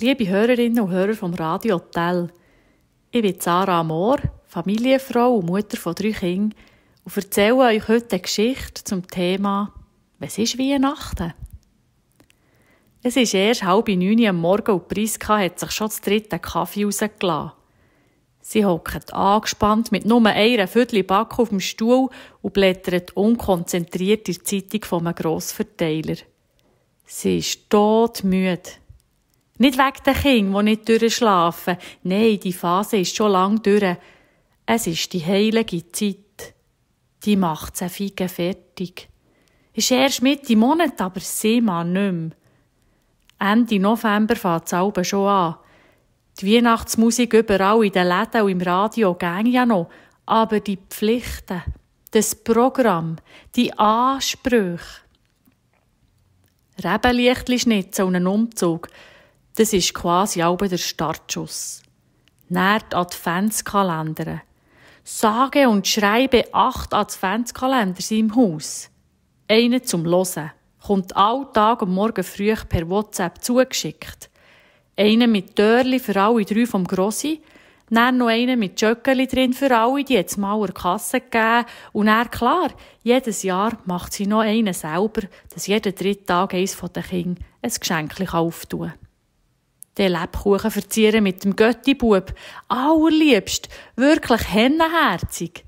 Liebe Hörerinnen und Hörer vom Radio Hotel, ich bin Sarah Mohr, Familienfrau und Mutter von drei Kindern und erzähle euch heute eine Geschichte zum Thema «Was ist Weihnachten?». Es ist erst halb neun am Morgen und Priska hat sich schon das dritte Kaffee rausgelassen. Sie hockt angespannt mit nur einer Viertel Back auf dem Stuhl und blättert unkonzentriert in die Zeitung eines Grossverteilers. Sie ist todmüde. Nicht wegen den Kindern, die nicht durchschlafen. Nein, die Phase ist schon lang durch. Es ist die heilige Zeit. Die macht sie Fige fertig. Ist erst Mitte Monat, aber sieh mal nicht mehr. Ende November fängt es schon an. Die Weihnachtsmusik überall in den Läden und im Radio ging ja noch. Aber die Pflichten, das Programm, die Ansprüche. Rebenlichtli schnitzen und einen Umzug – das ist quasi auch der Startschuss. Nährt Adventskalender. Sage und schreibe acht Adventskalender im Haus. Einen zum Losen. Kommt all Tag und Morgen früh per WhatsApp zugeschickt. Einen mit Törli für alle drei vom Grossi. Dann noch einen mit Jöckeli drin für alle, die jetzt mal eine Kasse geben. Und dann, klar, jedes Jahr macht sie noch einen selber, dass jeden dritten Tag eines der Kinder ein Geschenk auftun den Lebkuchen verzieren mit dem Göttibub. Allerliebst, wirklich hennenherzig.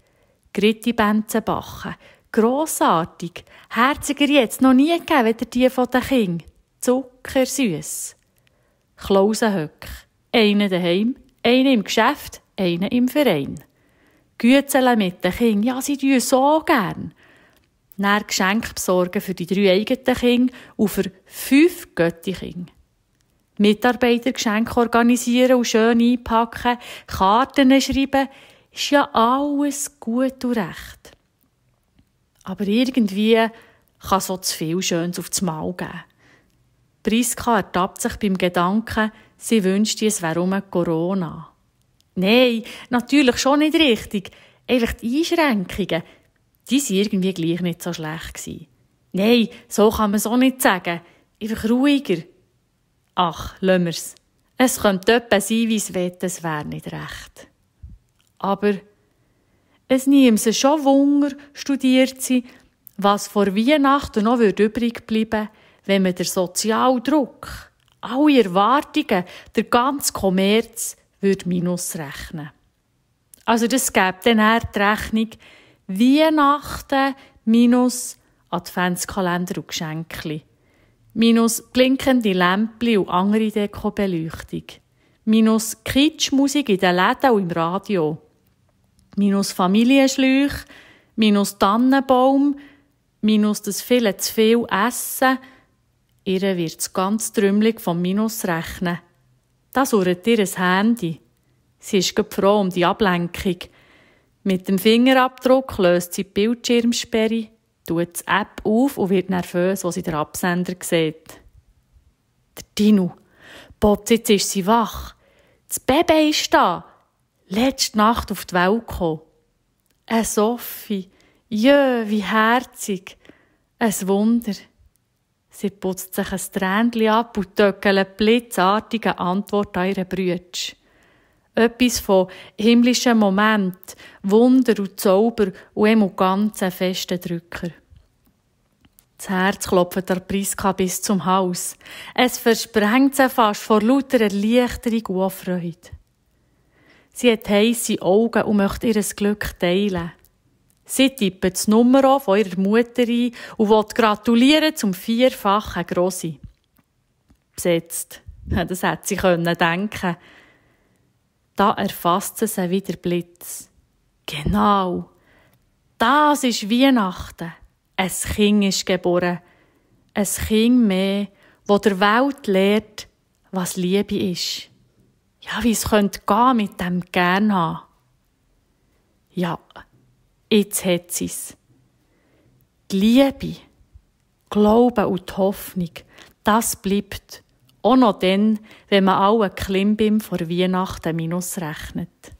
Gritti Benzen backen. Grossartig. Herziger jetzt noch nie gegeben, weder die von den Kindern. Zuckersüß. Klausenhöck. Einen daheim, einen im Geschäft, einen im Verein. Gützele mit den Kindern. Ja, sie tun so gern. Dann Geschenke besorgen für die drei eigenen Kinder und für fünf Göttikinder. Mitarbeitergeschenke organisieren und schön einpacken, Karten schreiben, ist ja alles gut und recht. Aber irgendwie kann so zu viel Schönes auf Maul geben. Priska ertappt sich beim Gedanken, sie wünschte, es wäre um Corona. Nein, natürlich schon nicht richtig. Einfach die Einschränkungen, die waren irgendwie gleich nicht so schlecht. Nein, so kann man so nicht sagen. Einfach ruhiger, Ach, lassen wir's. Es könnte öppe sein, wie es will, es wäre nicht recht. Aber es nimmt sie schon Wunder, studiert sie, was vor Weihnachten noch übrig bleiben wenn man der Sozialdruck, alle Erwartungen, der ganze Kommerz würde minus rechnen. Also das gibt dann eher die Rechnung Weihnachten minus Adventskalender und Geschenke minus blinkende Lämpchen und andere Dekobeleuchtung, minus Kitschmusik in den Läden und im Radio, minus Familienschläuche, minus Tannenbaum, minus das viele zu viel Essen, ihr wird's ganz trümmelig vom Minus rechnen. Das urrt ihr ein Handy. Sie ist froh um die Ablenkung. Mit dem Fingerabdruck löst sie die Bildschirmsperre tut die App auf und wird nervös, als sie den Absender sieht. Der Dino. Bob, jetzt ist sie wach. Das Baby ist da. Letzte Nacht auf die Welt gekommen. Eine Sophie. Jö, wie herzig. Ein Wunder. Sie putzt sich ein Tränchen ab und töckelt blitzartige Antwort an ihre Brütsch. Etwas von himmlischen Moment, Wunder und Zauber und einem ganz festen Drücker. Das Herz klopft der Priska bis zum Haus. Es versprengt sie fast vor lauter Erleichterung und Freude. Sie hat heisse Augen und möchte ihr Glück teilen. Sie tippt das Nummer von ihrer Mutter ein und will gratulieren zum vierfachen Grossi. Besetzt. Das hätte sie können denken. Da erfasst sie sie wieder Blitz. Genau. Das ist Weihnachten. Ein Kind ist geboren. Ein Kind mehr, wo der Welt lehrt, was Liebe ist. Ja, wie es könnte gehen mit dem gern haben. Ja, jetzt hat sie es. Die Liebe, Glaube und Hoffnung, das bleibt. Auch noch dann, wenn man alle Klimbim vor Weihnachten minus rechnet.